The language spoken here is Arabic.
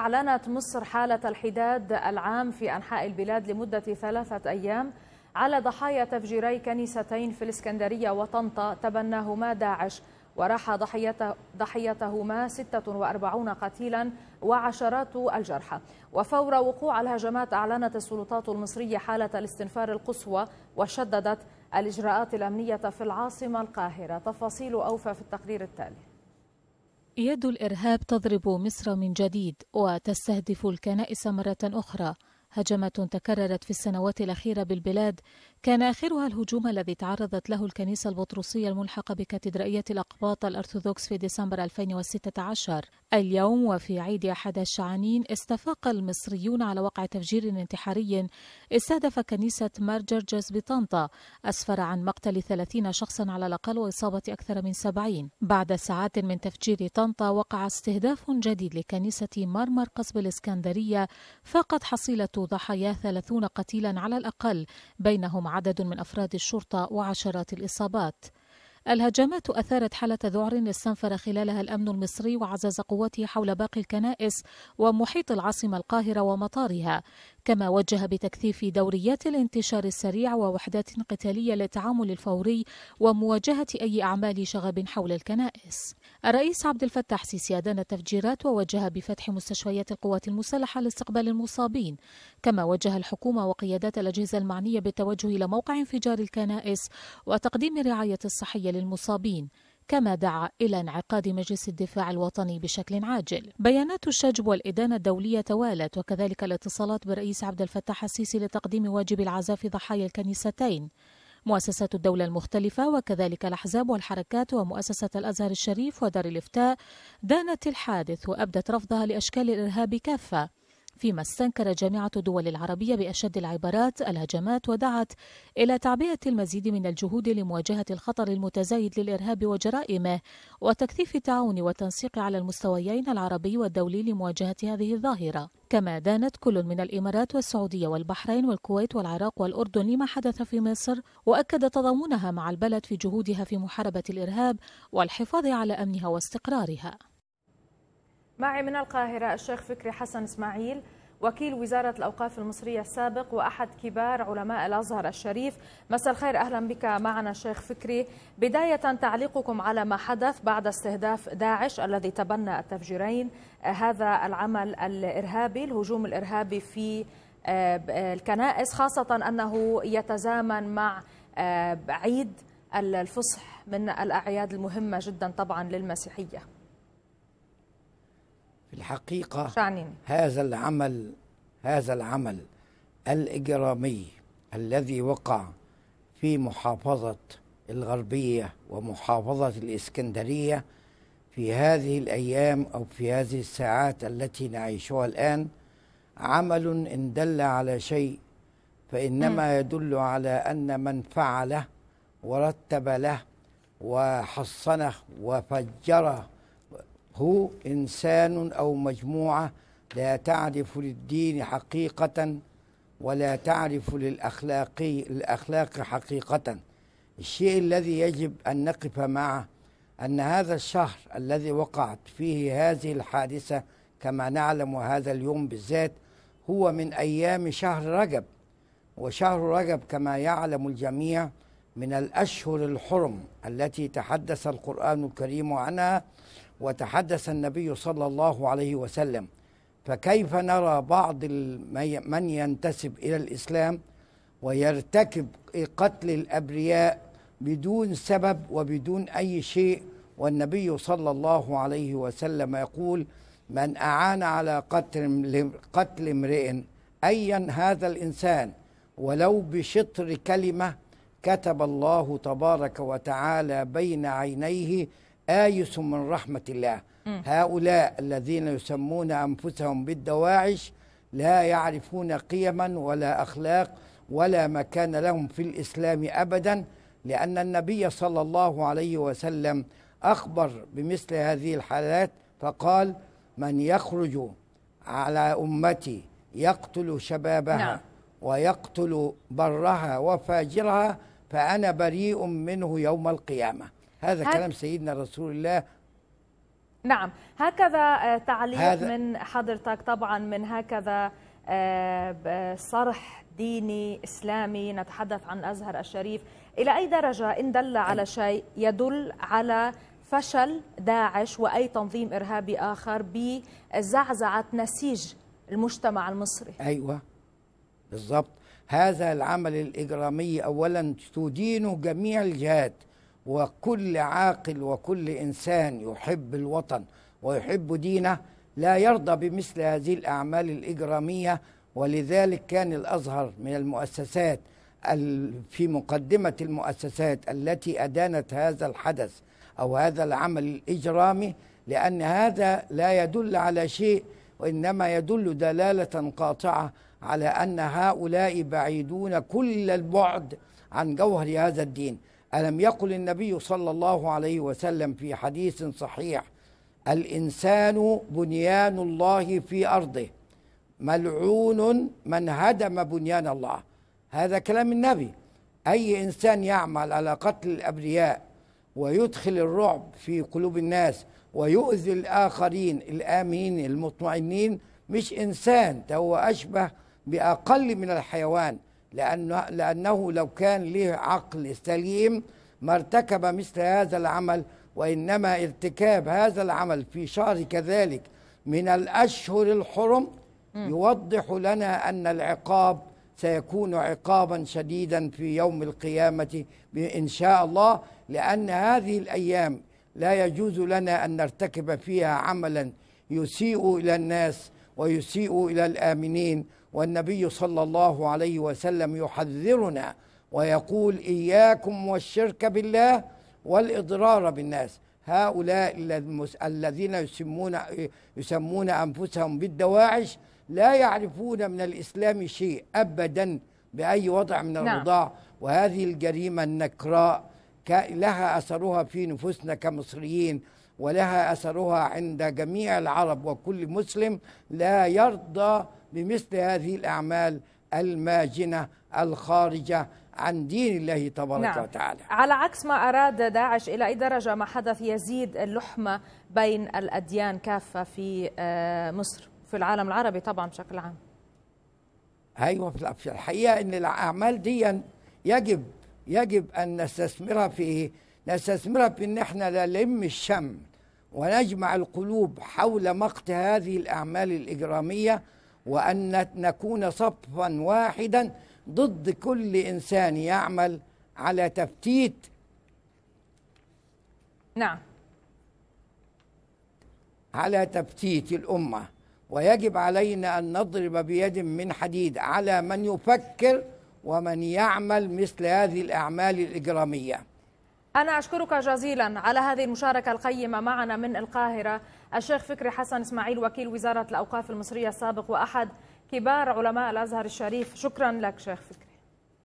أعلنت مصر حالة الحداد العام في أنحاء البلاد لمدة ثلاثة أيام على ضحايا تفجيري كنيستين في الإسكندرية وطنطا تبناهما داعش وراح ضحيته ضحيتهما 46 قتيلا وعشرات الجرحى وفور وقوع الهجمات أعلنت السلطات المصرية حالة الاستنفار القصوى وشددت الإجراءات الأمنية في العاصمة القاهرة تفاصيل أوفى في التقرير التالي يد الإرهاب تضرب مصر من جديد وتستهدف الكنائس مرة أخرى هجمات تكررت في السنوات الأخيرة بالبلاد كان آخرها الهجوم الذي تعرضت له الكنيسة البطرسية الملحقة بكاتدرائية الأقباط الأرثوذكس في ديسمبر 2016 اليوم وفي عيد أحد الشعانين استفاق المصريون على وقع تفجير انتحاري استهدف كنيسة مارجرجس بطنطا أسفر عن مقتل 30 شخصا على الأقل وإصابة أكثر من 70 بعد ساعات من تفجير طنطا وقع استهداف جديد لكنيسة مرمر قصب الإسكندرية فاقت حصيلة ضحايا 30 قتيلا على الأقل بينهم عدد من أفراد الشرطة وعشرات الإصابات الهجمات أثارت حالة ذعر استنفر خلالها الأمن المصري وعزز قوته حول باقي الكنائس ومحيط العاصمة القاهرة ومطارها كما وجه بتكثيف دوريات الانتشار السريع ووحدات قتالية للتعامل الفوري ومواجهة أي أعمال شغب حول الكنائس الرئيس عبد الفتاح سيسي أدان التفجيرات ووجه بفتح مستشفيات القوات المسلحة لاستقبال المصابين كما وجه الحكومة وقيادات الأجهزة المعنية بالتوجه إلى موقع انفجار الكنائس وتقديم الرعاية الصحية للمصابين كما دعا إلى انعقاد مجلس الدفاع الوطني بشكل عاجل بيانات الشجب والإدانة الدولية توالت وكذلك الاتصالات بالرئيس عبد الفتاح السيسي لتقديم واجب العزاء في ضحايا الكنيستين مؤسسات الدولة المختلفة وكذلك الأحزاب والحركات ومؤسسة الأزهر الشريف ودار الإفتاء دانت الحادث وأبدت رفضها لأشكال الإرهاب كافة فيما استنكرت جامعة الدول العربية بأشد العبارات الهجمات ودعت إلى تعبئة المزيد من الجهود لمواجهة الخطر المتزايد للإرهاب وجرائمه وتكثيف التعاون والتنسيق على المستويين العربي والدولي لمواجهة هذه الظاهرة كما دانت كل من الإمارات والسعودية والبحرين والكويت والعراق والأردن لما حدث في مصر وأكد تضامنها مع البلد في جهودها في محاربة الإرهاب والحفاظ على أمنها واستقرارها معي من القاهرة الشيخ فكري حسن إسماعيل وكيل وزارة الأوقاف المصرية السابق وأحد كبار علماء الأزهر الشريف مساء الخير أهلا بك معنا الشيخ فكري بداية تعليقكم على ما حدث بعد استهداف داعش الذي تبنى التفجيرين آه، هذا العمل الإرهابي الهجوم الإرهابي في آه، آه، الكنائس خاصة أنه يتزامن مع عيد الفصح من الأعياد المهمة جدا طبعا للمسيحية الحقيقة شعنين. هذا العمل هذا العمل الإجرامي الذي وقع في محافظة الغربية ومحافظة الإسكندرية في هذه الأيام أو في هذه الساعات التي نعيشها الآن عمل إن دل على شيء فإنما يدل على أن من فعله ورتب له وحصنه وفجره هو إنسان أو مجموعة لا تعرف للدين حقيقة ولا تعرف للأخلاق الأخلاق حقيقة الشيء الذي يجب أن نقف معه أن هذا الشهر الذي وقعت فيه هذه الحادثة كما نعلم هذا اليوم بالذات هو من أيام شهر رجب وشهر رجب كما يعلم الجميع من الأشهر الحرم التي تحدث القرآن الكريم عنها وتحدث النبي صلى الله عليه وسلم فكيف نرى بعض من ينتسب الى الاسلام ويرتكب قتل الابرياء بدون سبب وبدون اي شيء والنبي صلى الله عليه وسلم يقول من اعان على قتل قتل امرئ ايا هذا الانسان ولو بشطر كلمه كتب الله تبارك وتعالى بين عينيه آيس من رحمة الله م. هؤلاء الذين يسمون أنفسهم بالدواعش لا يعرفون قيما ولا أخلاق ولا مكان لهم في الإسلام أبدا لأن النبي صلى الله عليه وسلم أخبر بمثل هذه الحالات فقال من يخرج على أمتي يقتل شبابها نعم. ويقتل برها وفاجرها فأنا بريء منه يوم القيامة هذا هك... كلام سيدنا رسول الله نعم هكذا آه، تعليق هذا من حضرتك طبعا من هكذا آه، صرح ديني إسلامي نتحدث عن الأزهر الشريف إلى أي درجة إن دل على شيء يدل على فشل داعش وأي تنظيم إرهابي آخر بزعزعة نسيج المجتمع المصري أيوة بالضبط هذا العمل الإجرامي أولا تدينه جميع الجهات وكل عاقل وكل انسان يحب الوطن ويحب دينه لا يرضى بمثل هذه الاعمال الاجراميه ولذلك كان الازهر من المؤسسات في مقدمه المؤسسات التي ادانت هذا الحدث او هذا العمل الاجرامي لان هذا لا يدل على شيء وانما يدل دلاله قاطعه على ان هؤلاء بعيدون كل البعد عن جوهر هذا الدين ألم يقل النبي صلى الله عليه وسلم في حديث صحيح الإنسان بنيان الله في أرضه ملعون من هدم بنيان الله هذا كلام النبي أي إنسان يعمل على قتل الأبرياء ويدخل الرعب في قلوب الناس ويؤذي الآخرين الآمنين المطمئنين مش إنسان ده هو أشبه بأقل من الحيوان لأنه, لأنه لو كان له عقل سليم ما ارتكب مثل هذا العمل وإنما ارتكاب هذا العمل في شهر كذلك من الأشهر الحرم يوضح لنا أن العقاب سيكون عقابا شديدا في يوم القيامة إن شاء الله لأن هذه الأيام لا يجوز لنا أن نرتكب فيها عملا يسيء إلى الناس ويسيء الى الامنين والنبي صلى الله عليه وسلم يحذرنا ويقول اياكم والشرك بالله والاضرار بالناس هؤلاء الذين يسمون يسمون انفسهم بالدواعش لا يعرفون من الاسلام شيء ابدا باي وضع من نعم. الرضاع نعم. وهذه الجريمه النكراء لها اثرها في نفوسنا كمصريين ولها اثرها عند جميع العرب وكل مسلم لا يرضى بمثل هذه الاعمال الماجنه الخارجه عن دين الله تبارك نعم. وتعالى على عكس ما أراد داعش إلى أي درجة ما حدث يزيد اللحمة بين الأديان كافة في آه، مصر في العالم العربي طبعا بشكل عام أيوة في الحقيقة أن الأعمال دي يجب يجب أن نستثمرها في نستثمرها في ان احنا نلم الشم ونجمع القلوب حول مقت هذه الاعمال الاجراميه وان نكون صفا واحدا ضد كل انسان يعمل على تفتيت نعم على تفتيت الامه ويجب علينا ان نضرب بيد من حديد على من يفكر ومن يعمل مثل هذه الاعمال الاجراميه أنا أشكرك جزيلا على هذه المشاركة القيمة معنا من القاهرة الشيخ فكري حسن إسماعيل وكيل وزارة الأوقاف المصرية السابق وأحد كبار علماء الأزهر الشريف شكرا لك شيخ فكري